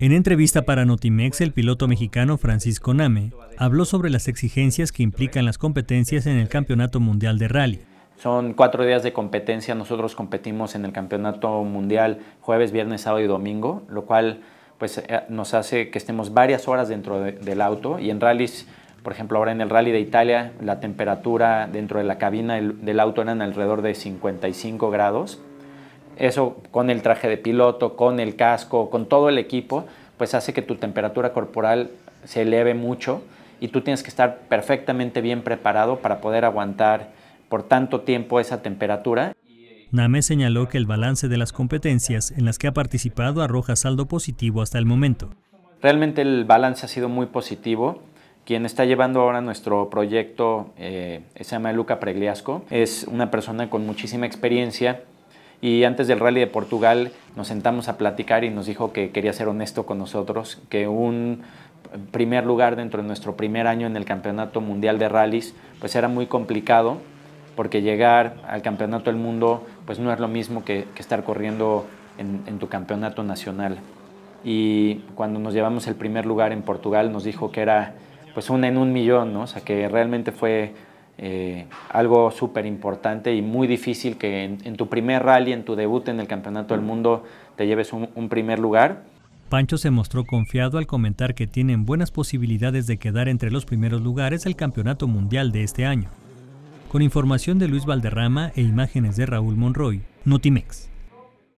En entrevista para Notimex, el piloto mexicano Francisco Name habló sobre las exigencias que implican las competencias en el Campeonato Mundial de Rally. Son cuatro días de competencia, nosotros competimos en el Campeonato Mundial jueves, viernes, sábado y domingo, lo cual pues, eh, nos hace que estemos varias horas dentro del auto y en rallies por ejemplo, ahora en el Rally de Italia, la temperatura dentro de la cabina del, auto en alrededor de 55 grados. Eso con el traje de piloto, con el casco, con todo el equipo, pues hace que tu temperatura corporal se eleve mucho y tú tienes que estar perfectamente bien preparado para poder aguantar por tanto tiempo esa temperatura. Name señaló que el balance de las competencias en las que ha participado arroja saldo positivo hasta el momento. Realmente el balance ha sido muy positivo. Quien está llevando ahora nuestro proyecto eh, se llama Luca Pregliasco. Es una persona con muchísima experiencia y antes del rally de Portugal nos sentamos a platicar y nos dijo que quería ser honesto con nosotros, que un primer lugar dentro de nuestro primer año en el Campeonato Mundial de Rallys pues era muy complicado porque llegar al Campeonato del Mundo pues no es lo mismo que, estar corriendo en, en tu campeonato nacional. Y cuando nos llevamos el primer lugar en Portugal nos dijo que era pues una en un millón, ¿no? O sea, que realmente fue eh, algo súper importante y muy difícil que en, tu primer rally, en tu debut en el Campeonato del Mundo, te lleves un, primer lugar. Pancho se mostró confiado al comentar que tienen buenas posibilidades de quedar entre los primeros lugares el Campeonato Mundial de este año. Con información de Luis Valderrama e imágenes de Raúl Monroy, Notimex.